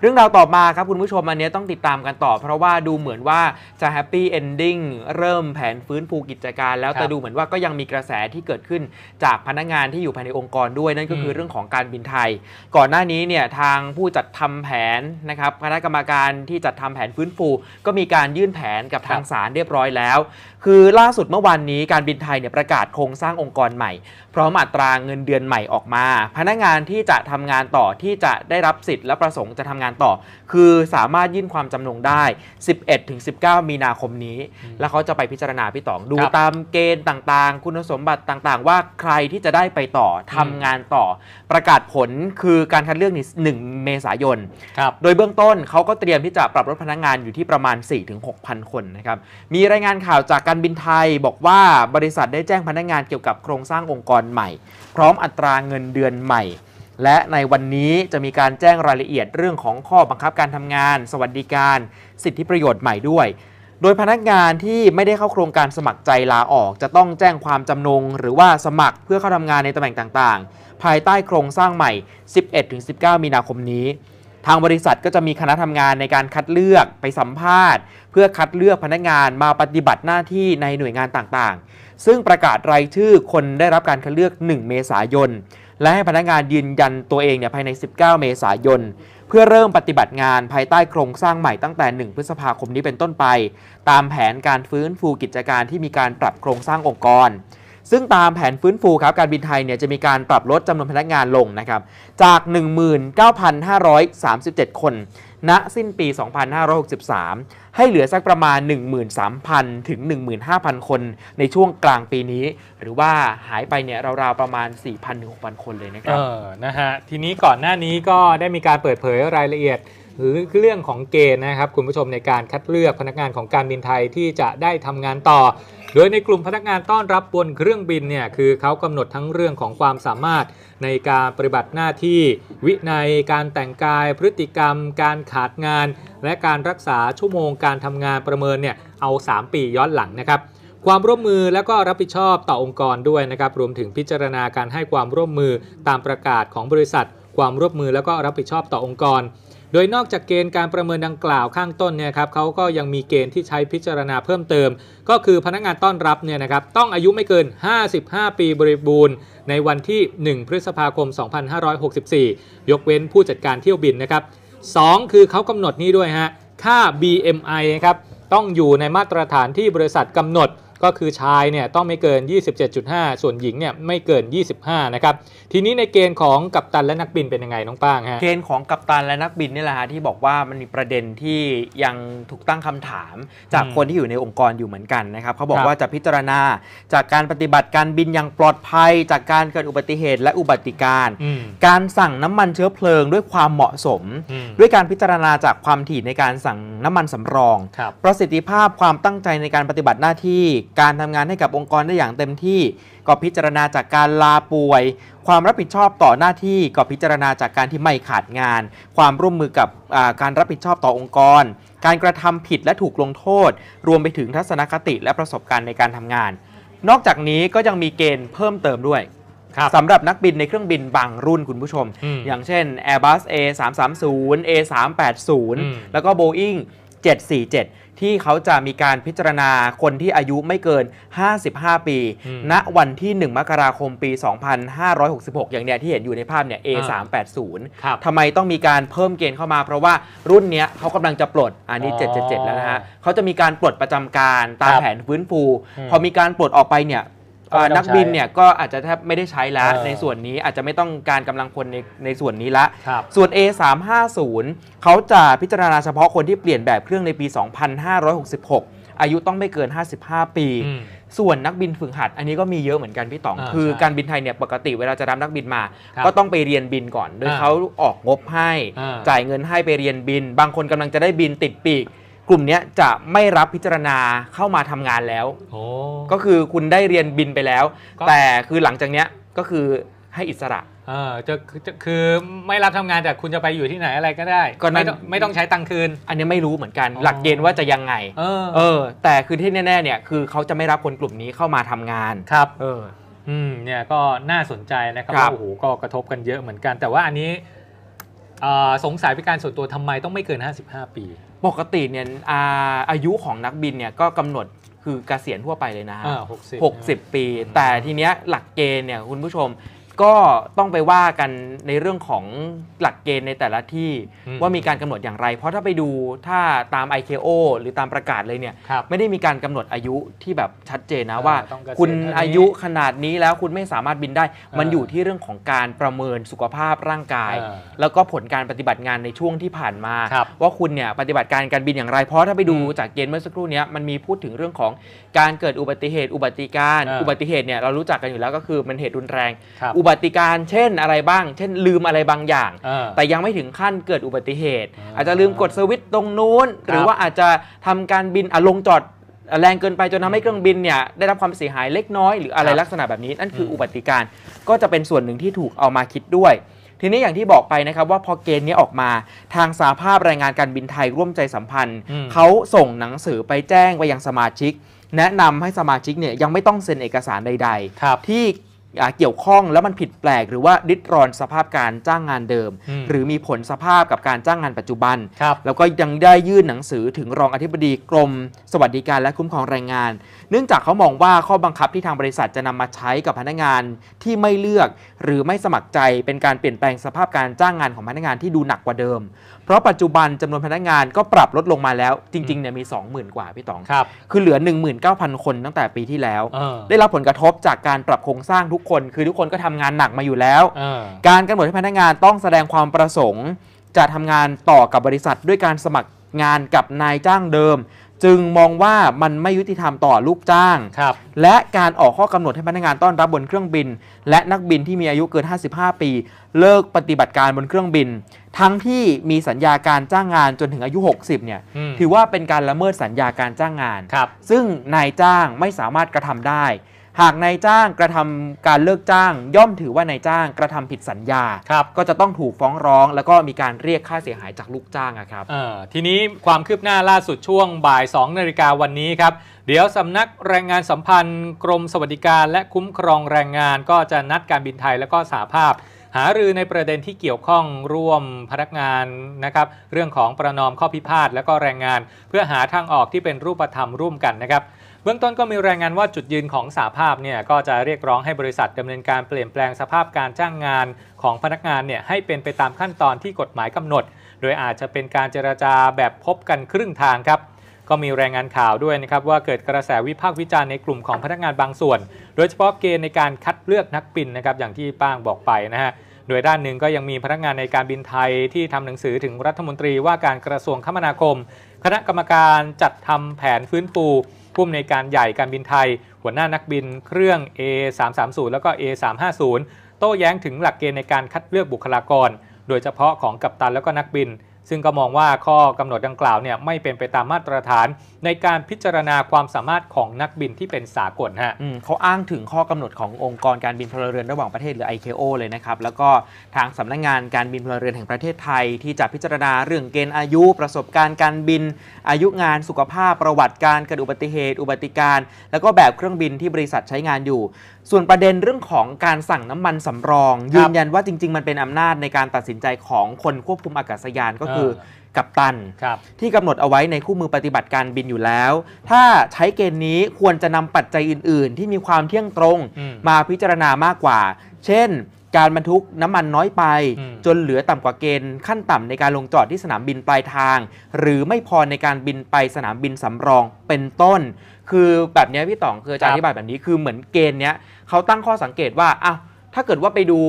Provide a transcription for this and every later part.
เรื่องราวต่อมาครับคุณผู้ชมอันนี้ต้องติดตามกันต่อ เพราะว่าดูเหมือนว่าจะแฮปปี้เอนดิ้งเริ่มแผนฟื้นฟูกิจการ แล้วแต่ดูเหมือนว่าก็ยังมีกระแสที่เกิดขึ้นจากพนักงานที่อยู่ภายในองค์กรด้วย นั่นก็คือเรื่องของการบินไทย ก่อนหน้านี้เนี่ยทางผู้จัดทำแผนนะครับคณะกรรมการที่จัดทำแผนฟื้นฟู ก็มีการยื่นแผนกับทางศาลเรียบร้อยแล้วคือล่าสุดเมื่อวานนี้การบินไทยเนี่ยประกาศโครงสร้างองค์กรใหม่พร้อมอัตราเงินเดือนใหม่ออกมา พนักงานที่จะทำงานต่อที่จะได้รับสิทธิ์และประสงค์จะทำงานต่อ คือสามารถยื่นความจำนงได้ 11-19 มีนาคมนี้ แล้วเขาจะไปพิจารณาพี่ต๋อง ดูตามเกณฑ์ต่างๆ คุณสมบัติต่างๆ ว่าใครที่จะได้ไปต่อ ทำงานต่อ ประกาศผลคือการคัดเลือกนี่1เมษายนโดยเบื้องต้นเขาก็เตรียมที่จะปรับลดพนักงานอยู่ที่ประมาณ 4-6,000 คนนะครับมีรายงานข่าวจากการบินไทยบอกว่าบริษัทได้แจ้งพนักงงานเกี่ยวกับโครงสร้างองค์กรใหม่ พร้อมอัตราเงินเดือนใหม่ และในวันนี้จะมีการแจ้งรายละเอียดเรื่องของข้อบังคับการทำงาน สวัสดิการ สิทธิประโยชน์ใหม่ด้วย โดยพนักงานที่ไม่ได้เข้าโครงการสมัครใจลาออก จะต้องแจ้งความจำนง หรือว่าสมัครเพื่อเข้าทำงานในตำแหน่งต่างๆ ภายใต้โครงสร้างใหม่ 11-19 มีนาคมนี้ ทางบริษัทก็จะมีคณะทำงานในการคัดเลือกไปสัมภาษณ์เพื่อคัดเลือกพนักงานมาปฏิบัติหน้าที่ในหน่วยงานต่างๆ ซึ่งประกาศรายชื่อคนได้รับการคัดเลือก 1 เมษายน และให้พนักงานยืนยันตัวเองเนี่ยภายใน 19 เมษายน เพื่อเริ่มปฏิบัติงานภายใต้โครงสร้างใหม่ตั้งแต่ 1 พฤษภาคมนี้เป็นต้นไป ตามแผนการฟื้นฟูกิจการที่มีการปรับโครงสร้างองค์กรซึ่งตามแผนฟื้นฟูครับการบินไทยเนี่ยจะมีการปรับลดจำนวนพนักงานลงนะครับจาก 19,537 คน ณสิ้นปี 2563 ให้เหลือสักประมาณ 13,000ถึง 15,000 คนในช่วงกลางปีนี้ หรือว่าหายไปเนี่ยราว ๆ ประมาณ4,000ถึง6,000 คนเลยนะครับเออนะฮะทีนี้ก่อนหน้านี้ก็ได้มีการเปิดเผยรายละเอียดเรื่องของเกณฑ์นะครับ คุณผู้ชมในการคัดเลือกพนักงานของการบินไทยที่จะได้ทำงานต่อ โดยในกลุ่มพนักงานต้อนรับบนเครื่องบินเนี่ยคือเขากำหนดทั้งเรื่องของความสามารถในการปฏิบัติหน้าที่ วินัย การแต่งกาย พฤติกรรม การขาดงาน และการรักษาชั่วโมงการทำงานประเมินเนี่ยเอา 3 ปีย้อนหลังนะครับ ความร่วมมือและก็รับผิดชอบต่อองค์กรด้วยนะครับรวมถึงพิจารณาการให้ความร่วมมือตามประกาศของบริษัท ความร่วมมือและก็รับผิดชอบต่อองค์กรโดยนอกจากเกณฑ์การประเมินดังกล่าวข้างต้นเนี่ยครับเขาก็ยังมีเกณฑ์ที่ใช้พิจารณาเพิ่มเติม ก็คือพนักงานต้อนรับเนี่ยนะครับต้องอายุไม่เกิน 55 ปีบริบูรณ์ ในวันที่ 1 พฤษภาคม 2564 ยกเว้นผู้จัดการเที่ยวบินนะครับ2คือเขากำหนดนี้ด้วยฮะ ค่า BMI ครับต้องอยู่ในมาตรฐานที่บริษัทกำหนดก็คือชายเนี่ยต้องไม่เกิน 27.5 ส่วนหญิงเนี่ยไม่เกิน 25 นะครับ ทีนี้ในเกณฑ์ของกัปตันและนักบินเป็นยังไงน้องป้างฮะเกณฑ์ของกัปตันและนักบินนี่แหละฮะที่บอกว่ามันมีประเด็นที่ยังถูกตั้งคำถาม จากคนที่อยู่ในองค์กรอยู่เหมือนกันนะครับเขาบอกว่าจะพิจารณาจากการปฏิบัติการบินอย่างปลอดภัย จากการเกิดอุบัติเหตุและอุบัติการการสั่งน้ำมันเชื้อเพลิง ด้วยความเหมาะสม ด้วยการพิจารณาจากความถี่ในการสั่งน้ำมันสำรองประสิทธิภาพความตั้งใจในการปฏิบัติหน้าที่การทำงานให้กับองค์กรได้อย่างเต็มที่ก็พิจารณาจากการลาป่วย ความรับผิดชอบต่อหน้าที่ก็พิจารณาจากการที่ไม่ขาดงาน ความร่วมมือกับการรับผิดชอบต่อองค์กร การกระทำผิดและถูกลงโทษ รวมไปถึงทัศนคติ และประสบการณ์ในการทำงาน นอกจากนี้ก็ยังมีเกณฑ์เพิ่มเติมด้วยสำหรับนักบินในเครื่องบินบางรุ่นคุณผู้ชม อย่างเช่น Airbus A330 A380 แล้วก็ Boeing 747 ที่เขาจะมีการพิจารณาคนที่อายุไม่เกิน 55 ปี ณ วันที่ 1 มกราคม ปี 2566 อย่างเนี้ยที่เห็นอยู่ในภาพเนี่ย A380 ทำไมต้องมีการเพิ่มเกณฑ์เข้ามา เพราะว่ารุ่นเนี้ยเขากำลังจะปลด อันนี้ 777 แล้วนะฮะ เขาจะมีการปลดประจำการตามแผนฟื้นฟู พอมีการปลดออกไปเนี่ยนักบินเนี่ยก็อาจจะแทบไม่ได้ใช้แล้วในส่วนนี้อาจจะไม่ต้องการกำลังคนในในส่วนนี้ละ ส่วน A350 เขาจะพิจารณาเฉพาะคนที่เปลี่ยนแบบเครื่องในปี 2566 อายุต้องไม่เกิน 55 ปี ส่วนนักบินฝึกหัด อันนี้ก็มีเยอะเหมือนกันพี่ต๋องคือการบินไทยเนี่ยปกติ เวลาจะรับนักบินมา ก็ต้องไปเรียนบินก่อน โดยเขาออกงบให้จ่ายเงินให้ไปเรียนบิน บางคนกำลังจะได้บินติดปีกกลุ่มนี้จะไม่รับพิจารณาเข้ามาทำงานแล้ว ก็คือคุณได้เรียนบินไปแล้ว แต่คือหลังจากเนี้ยก็คือให้อิสระ เออจะคือจะคือไม่รับทำงานแต่คุณจะไปอยู่ที่ไหนอะไรก็ได้ก็ไม่ต้องไม่ต้องใช้ตังค์คืน อันนี้ไม่รู้เหมือนกัน หลักเกณฑ์ว่าจะยังไง เออ เออ แต่คือที่แน่ ๆ เนี่ยคือเขาจะไม่รับคนกลุ่มนี้เข้ามาทำงานครับ เอออืมเนี่ยก็น่าสนใจนะครับรบโอ้โหก็กระทบกันเยอะเหมือนกัน แต่ว่าอันนี้สงสัยเป็นการส่วนตัวทำไมต้องไม่เกิน 55 ปี ปกติเนี่ยอาอายุของนักบินเนี่ยก็กำหนดคือเกษียณทั่วไปเลยนะฮะ60หกสิบปี แต่ทีเนี้ยหลักเกณฑ์เนี่ยคุณผู้ชมก็ต้องไปว่ากันในเรื่องของหลักเกณฑ์ในแต่ละที่ว่ามีการกำหนดอย่างไร เพราะถ้าไปดูถ้าตาม IKO หรือตามประกาศเลยเนี่ยไม่ได้มีการกำหนดอายุที่แบบชัดเจนนะว่าคุณอายุขนาดนี้แล้วคุณไม่สามารถบินได้ มันอยู่ที่เรื่องของการประเมินสุขภาพร่างกาย แล้วก็ผลการปฏิบัติงานในช่วงที่ผ่านมา ว่าคุณเนี่ยปฏิบัติการการบินอย่างไรเพราะถ้าไปดูจากเกณฑ์เมื่อสักครู่นี้มันมีพูดถึงเรื่องของการเกิดอุบัติเหตุ อุบัติการ อุบัติเหตุเนี่ยเรารู้จักกันอยู่แล้วก็คือมันเหตุรุนแรงอุบัติการเช่นอะไรบ้าง เช่นลืมอะไรบางอย่าง แต่ยังไม่ถึงขั้นเกิดอุบัติเหตุ อาจจะลืมกดสวิตช์ตรงนู้น หรือว่าอาจจะทำการบินอลงจอดแรงเกินไปจนทำให้เครื่องบินเนี่ยได้รับความเสียหายเล็กน้อย หรืออะไรลักษณะแบบนี้นั่นคืออุบัติการก็จะเป็นส่วนหนึ่งที่ถูกเอามาคิดด้วย ทีนี้อย่างที่บอกไปนะครับว่าพอเกณฑ์นี้ออกมาทางสาภาพแรงงานการบินไทยร่วมใจสัมพันธ์เขาส่งหนังสือไปแจ้งไปยังสมาชิก แนะนำให้สมาชิกเนี่ยยังไม่ต้องเซ็นเอกสารใดๆที่เกี่ยวข้องแล้วมันผิดแปลก หรือว่า ดิดรอนสภาพการจ้างงานเดิม หรือมีผลสภาพกับการจ้างงานปัจจุบัน แล้วก็ยังได้ยื่นหนังสือถึงรองอธิบดีกรม สวัสดิการและคุ้มครองแรงงาน เนื่องจากเขามองว่าข้อบังคับที่ทางบริษัทจะนำมาใช้กับพนักงานที่ไม่เลือก หรือไม่สมัครใจเป็นการเปลี่ยนแปลงสภาพการจ้างงานของพนักงานที่ดูหนักกว่าเดิม เพราะปัจจุบันจำนวนพนักงานก็ปรับลดลงมาแล้ว จริงๆเนี่ยมี 20,000 กว่าพี่ต๋องคคือเหลือ 19,000 คนตั้งแต่ปีที่แล้ว ได้รับผลกระทบจากการปรับโครงสร้างทุกกคนคือทุกคนก็ทำงานหนักมาอยู่แล้ว การกำหนดให้พนักงานต้องแสดงความประสงค์ จะทำงานต่อกับบริษัท ด้วยการสมัครงานกับนายจ้างเดิม จึงมองว่ามันไม่ยุติธรรมต่อลูกจ้าง และการออกข้อกำหนดให้พนักงานต้อนรับบนเครื่องบิน และนักบินที่มีอายุเกิน 55 ปี เลิกปฏิบัติการบนเครื่องบิน ทั้งที่มีสัญญาการจ้างงานจนถึงอายุ 60 เนี่ยถือว่าเป็นการละเมิดสัญญาการจ้างงานซึ่งนายจ้างไม่สามารถกระทำได้หากนายจ้างกระทำการเลิกจ้าง ย่อมถือว่านายจ้างกระทำผิดสัญญาครับก็จะต้องถูกฟ้องร้องแล้วก็มีการเรียกค่าเสียหายจากลูกจ้างครับทีนี้ความคืบหน้าล่าสุดช่วงบ่าย 2นาฬิกาวันนี้ครับเดี๋ยวสำนักแรงงานสัมพันธ์ กรมสวัสดิการและคุ้มครองแรงงานก็จะนัดการบินไทยและก็สาภาพหารือในประเด็นที่เกี่ยวข้องร่วมพนักงานนะครับ เรื่องของประนอมข้อพิพาทและก็แรงงาน เพื่อหาทางออกที่เป็นรูปธรรมร่วมกันนะครับเบื้องต้นก็มีรายงานว่าจุดยืนของสาภาพเนี่ยก็จะเรียกร้องให้บริษัทดำเนินการเปลี่ยนแปลงสภาพการจ้างงานของพนักงานเนี่ยให้เป็นไปตามขั้นตอนที่กฎหมายกำหนด โดยอาจจะเป็นการเจราจาแบบพบกันครึ่งทางครับ ก็มีรายงานข่าวด้วยนะครับว่าเกิดกระแสวิพากษ์วิจารณ์ในกลุ่มของพนักงานบางส่วน โดยเฉพาะเกณฑ์ในการคัดเลือกนักบินนะครับอย่างที่ป้างบอกไปนะฮะโดยด้านหนึ่งก็ยังมีพนักงานในการบินไทย ที่ทำหนังสือถึงรัฐมนตรีว่าการกระทรวงคมนาคมคณะกรรมการจัดทำแผนฟื้นฟูผู้อำนวยการใหญ่การบินไทย หัวหน้านักบินเครื่อง A330 แล้วก็ A350 โต้แย้งถึงหลักเกณฑ์ในการคัดเลือกบุคลากร โดยเฉพาะของกัปตันแล้วก็นักบินซึ่งก็มองว่าข้อกำหนด ดังกล่าวเนี่ยไม่เป็นไปตามมาตรฐานในการพิจารณาความสามารถของนักบินที่เป็นสากลฮะเขาอ้างถึงข้อกำหนดขององค์กรการบินพลเรือนระหว่างประเทศหรือ ICAO เลยนะครับแล้วก็ทางสำนักงงานการบินพลเรือนแห่งประเทศไทย ที่จะพิจารณาเรื่องเกณฑ์อายุ ประสบการณ์การบิน อายุงาน สุขภาพประวัติการเกิดอุบัติเหตุ อุบัติการ แล้วก็แบบเครื่องบินที่บริษัทใช้งานอยู่ ส่วนประเด็นเรื่องของการสั่งน้ำมันสำรองยืนยันว่าจริง ๆ มันเป็นอำนาจในการตัดสินใจของคนควบคุมอากาศยานก็คือกับตันที่กำหนดเอาไว้ในคู่มือปฏิบัติการบินอยู่แล้ว ถ้าใช้เกณฑ์นี้ควรจะนำปัจจัยอื่นๆ ที่มีความเที่ยงตรงมาพิจารณามากกว่า เช่น การบรรทุกน้ำมันน้อยไป จนเหลือต่ำกว่าเกณฑ์ขั้นต่ำในการลงจอดที่สนามบินปลายทาง หรือไม่พอในการบินไปสนามบินสำรองเป็นต้น คือแบบนี้พี่ต๋องคือจ์อธิบายแบบนี้คือเหมือนเกณฑ์เนี้ยเขาตั้งข้อสังเกตว่าอ้าวถ้าเกิดว่าไปดู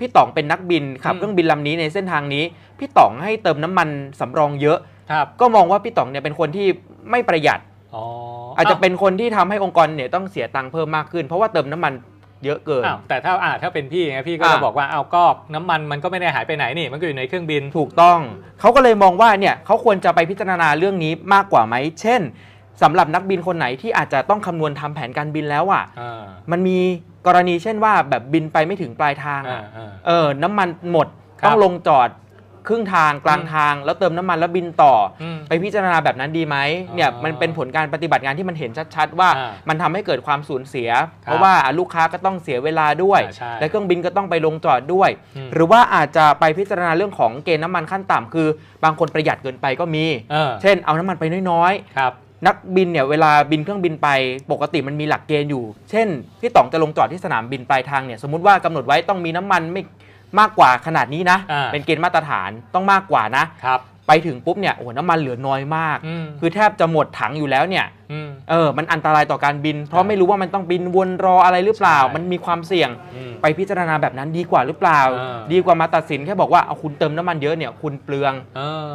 พี่ต๋องเป็นนักบินขับเครื่องบินลำนี้ในเส้นทางนี้ พี่ต๋องให้เติมน้ำมันสำรองเยอะครับ ก็มองว่าพี่ต๋องเนี่ยเป็นคนที่ไม่ประหยัดอ๋ออาจจะเป็นคนที่ทำให้องค์กรเนี่ยต้องเสียตังค์เพิ่มมากขึ้น เพราะว่าเติมน้ำมันเยอะเกินอ้าวแต่ถ้าอ่าถ้าเป็นพี่ไงพี่ก็จะบอกว่าเอาก็น้ำมันมันก็ไม่ได้หายไปไหนนี่มันก็อยู่ในเครื่องบินถูกต้อง เขาก็เลยมองว่าเนี่ยเขาควรจะไปพิจารณาเรื่องนี้มากกว่าไหมเช่นสำหรับนักบินคนไหนที่อาจจะต้องคำนวณทำแผนการบินแล้วอ่ะมันมีกรณีเช่นว่า แบบบินไปไม่ถึงปลายทางอ่เออน้ำมันหมดต้องลงจอดครึ่งทางกลางทางแล้วเติมน้ำมันแล้วบินต่อ ไปพิจารณาแบบนั้นดีไหมเนี่ยมันเป็นผลการปฏิบัติงานที่มันเห็นชัดๆ ว่ามันทำให้เกิดความสูญเสีย เพราะว่าลูกค้าก็ต้องเสียเวลาด้วยและเครื่องบินก็ต้องไปลงจอดด้วย หรือว่าอาจจะไปพิจารณาเรื่องของเกณฑ์น้ำมันขั้นต่ำ คือ บางคนประหยัดเกินไปก็มี เช่น เอาน้ำมันไปน้อย ๆนักบินเนี่ยเวลาบินเครื่องบินไปปกติมันมีหลักเกณฑ์อยู่ เช่นพี่ต๋องจะลงจอดที่สนามบินปลายทางเนี่ยสมมติว่ากำหนดไว้ต้องมีน้ำมันไม่มากกว่าขนาดนี้นะ เป็นเกณฑ์มาตรฐานต้องมากกว่านะครับไปถึงปุ๊บเนี่ยโอ้น้ำมันเหลือน้อยมาก คือแทบจะหมดถังอยู่แล้วเนี่ยเออมันอันตรายต่อการบิน เพราะไม่รู้ว่ามันต้องบินวนรออะไรหรือเปล่า มันมีความเสี่ยง ไปพิจารณาแบบนั้นดีกว่าหรือเปล่า ดีกว่ามาตัดสินแค่บอกว่าเอาคุณเติมน้ำมันเยอะเนี่ย คุณเปลือง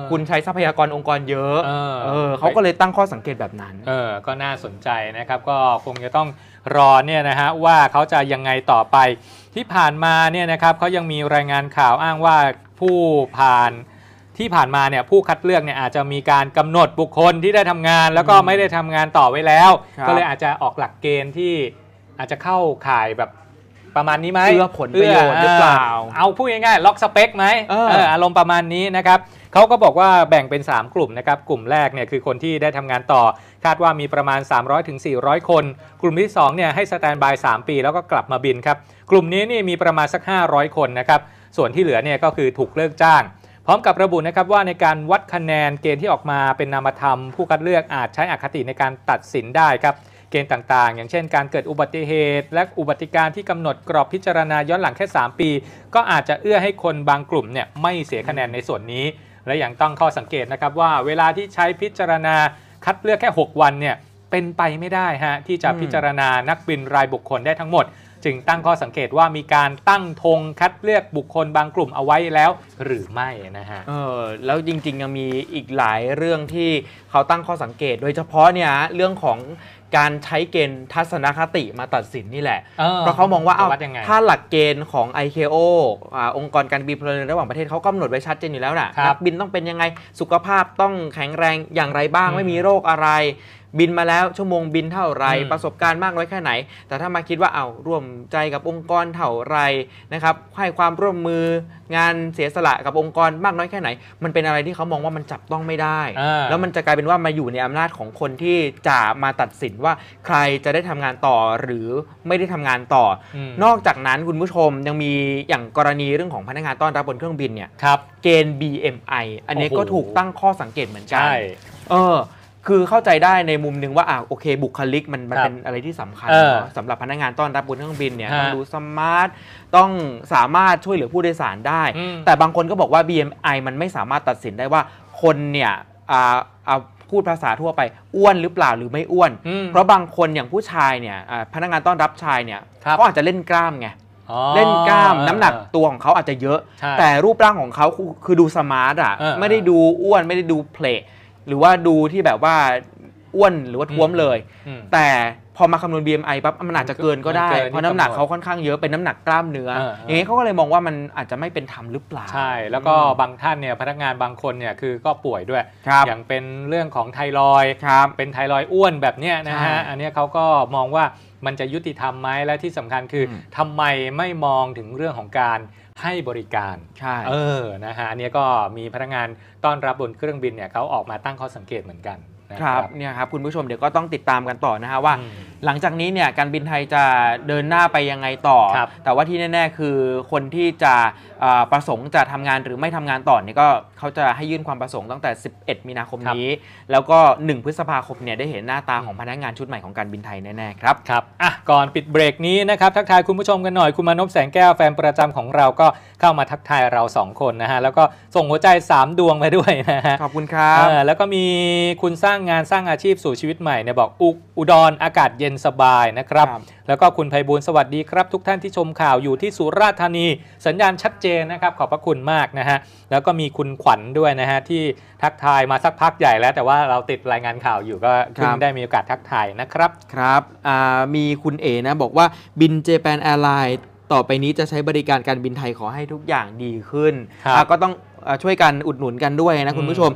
คุณใช้ทรัพยากรองค์กรเยอะเออเขาก็เลยตั้งข้อสังเกตแบบนั้นเออก็น่าสนใจนะครับ ก็คงจะต้องรอเนี่ยนะฮะว่าเขาจะยังไงต่อไป ที่ผ่านมาเนี่ยนะครับเขายังมีรายงานข่าวอ้างว่าผู้ผ่านที่ผ่านมาเนี่ยผู้คัดเลือกเนี่ยอาจจะมีการกำหนดบุคคลที่ได้ทำงาน แล้วก็ไม่ได้ทำงานต่อไว้แล้วก็เลยอาจจะออกหลักเกณฑ์ที่อาจจะเข้าข่ายแบบประมาณนี้ไหมเพื่อผลประโยชน์หรือเปล่า เอาพูดง่ายๆล็อกสเปคไหมอารมณ์ประมาณนี้นะครับเขาก็บอกว่าแบ่งเป็น 3 กลุ่มนะครับกลุ่มแรกเนี่ยคือคนที่ได้ทำงานต่อคาดว่ามีประมาณ 300-400ถึงคน กลุ่มที่2เนี่ยให้สแตนบาย 3 ปี แล้วก็กลับมาบินครับ กลุ่มนี้นี่มีประมาณสัก 500 คนนะครับส่วนที่เหลือเนี่ยก็คือถูกเลิกจ้างพร้อมกับระบุนะครับ ว่าในการวัดคะแนนเกณฑ์ที่ออกมาเป็นนามธรรม ผู้คัดเลือกอาจใช้อคติในการตัดสินได้ครับ เกณฑ์ต่างๆ อย่างเช่นการเกิดอุบัติเหตุ และอุบัติการที่กำหนดกรอบพิจารณาย้อนหลังแค่ 3 ปี ก็อาจจะเอื้อให้คนบางกลุ่มเนี่ยไม่เสียคะแนนในส่วนนี้ และอย่างต้องข้อสังเกตนะครับ ว่าเวลาที่ใช้พิจารณาคัดเลือกแค่ 6 วันเนี่ยเป็นไปไม่ได้ฮะที่จะพิจารณานักบินรายบุคคลได้ทั้งหมดจึงตั้งข้อสังเกตว่ามีการตั้งธงคัดเลือกบุคคลบางกลุ่มเอาไว้แล้ว หรือไม่นะฮะเออแล้วจริงๆยังมีอีกหลายเรื่องที่เขาตั้งข้อสังเกต โดยเฉพาะเนี่ยเรื่องของการใช้เกณฑ์ทัศนคติมาตัดสินนี่แหละเออเพราะเขามองว่าเอาถ้าหลักเกณฑ์ของ ICAO อาองค์กรการบินพลเรือนระหว่างประเทศเขากำหนดไว้ชัดเจนอยู่แล้วนะครับนับินต้องเป็นยังไงสุขภาพต้องแข็งแรงอย่างไรบ้างมไม่มีโรคอะไรบินมาแล้วชั่วโมงบินเท่าไรประสบการณ์มากน้อยแค่ไหน แต่ถ้ามาคิดว่าเอาร่วมใจกับองค์กร เท่าไรนะครับให้ความร่วมมือ งานเสียสละกับองค์กรมากน้อยแค่ไหนมันเป็นอะไรที่เขามองว่ามันจับต้องไม่ได้ แล้วมันจะกลายเป็นว่ามาอยู่ในอำนาจของคนที่จะมาตัดสินว่าใครจะได้ทำงานต่อหรือไม่ได้ทำงานต่อ นอกจากนั้นคุณผู้ชมยังมีอย่างกรณีเรื่องของพนักงานต้อนรับบนเครื่องบินเนี่ยเกณฑ์ BMI อันนี้ก็ถูกตั้งข้อสังเกตเหมือนกันเออคือเข้าใจได้ในมุมหนึ่งว่าอ่าโอเคบุคลิกมันมันเป็นอะไรที่สำคัญเนาะสำหรับพนักงานต้อนรับบนเครื่องบินเนี่ยต้องดูสมาร์ทต้องสามารถช่วยเหลือผู้โดยสารได้ แต่บางคนก็บอกว่า BMI มันไม่สามารถตัดสินได้ว่าคนเนี่ยอ่าาพูดภาษาทั่วไปอ้วนหรือเปล่าหรือไม่อ้วน เพราะบางคนอย่างผู้ชายเนี่ยพนักงานต้อนรับชายเนี่ยก็อาจจะเล่นกล้ามไงเล่นกล้ามน้ำหนักตัวของเขาอาจจะเยอะ แต่รูปร่างของเขาคือดูสมาร์ทอ่ะไม่ได้ดูอ้วนไม่ได้ดูเพลหรือว่าดูที่แบบว่าอ้วนหรือว่าท้วมเลย แต่พอมาคำนวณ BMI ปั๊บมันอาจจะเกินก็ได้เพราะน้ำหนักเขาค่อนข้างเยอะเป็นน้ำหนักกล้ามเนื้ออย่างนี้เขาก็เลยมองว่ามันอาจจะไม่เป็นธรรมหรือเปล่าใช่แล้วก็บางท่านเนี่ยพนักงานบางคนเนี่ยคือก็ป่วยด้วย อย่างเป็นเรื่องของไทรอย เป็นไทรอยอ้วนแบบเนี้ยนะฮะอันนี้เขาก็มองว่ามันจะยุติธรรมไหมและที่สำคัญคือ ทำไมไม่มองถึงเรื่องของการให้บริการใช่เออ นะฮะ อันนี้ก็มีพนักงานต้อนรับบนเครื่องบินเนี่ยเขาออกมาตั้งข้อสังเกตเหมือนกันครับเนี่ยครับ คุณผู้ชมเดี๋ยวก็ต้องติดตามกันต่อนะฮะว่าหลังจากนี้เนี่ย การบินไทยจะเดินหน้าไปยังไงต่อ แต่ว่าที่แน่ๆคือคนที่จะประสงค์จะทำงานหรือไม่ทำงานต่อเนี่ยก็เขาจะให้ยื่นความประสงค์ตั้งแต่ 11 มีนาคมนี้ แล้วก็ 1 พฤษภาคมเนี่ยได้เห็นหน้าตาของพนักงานชุดใหม่ของการบินไทยแน่ๆครับครับอ่ะก่อนปิดเบรกนี้นะครับทักทายคุณผู้ชมกันหน่อย คุณมานพแสงแก้วแฟนประจำของเราก็เข้ามาทักทายเรา 2 คนนะฮะแล้วก็ส่งหัวใจ 3 ดวงไปด้วยนะฮะขอบคุณครับแล้วก็มีคุณสร้างางงานสร้างอาชีพสู่ชีวิตใหม่เนี่ยบอกอุอุดรอากาศเย็นสบายนะครับ แล้วก็คุณไพบูลสวัสดีครับทุกท่านที่ชมข่าวอยู่ที่สุราษฎร์ธานี สัญญาณชัดเจนนะครับขอบพระคุณมากนะฮะแล้วก็มีคุณขวัญด้วยนะฮะที่ทักทายมาสักพักใหญ่แล้วแต่ว่าเราติดรายงานข่าวอยู่ก็เพิ่งได้มีโอกาสทักทายนะครับครับมีคุณเอนะบอกว่าบินเจแปนแอร์ไลน์ ต่อไปนี้จะใช้บริการการบินไทยขอให้ทุกอย่างดีขึ้น ก็ต้องช่วยกันอุดหนุนกันด้วยนะคุณผู้ชม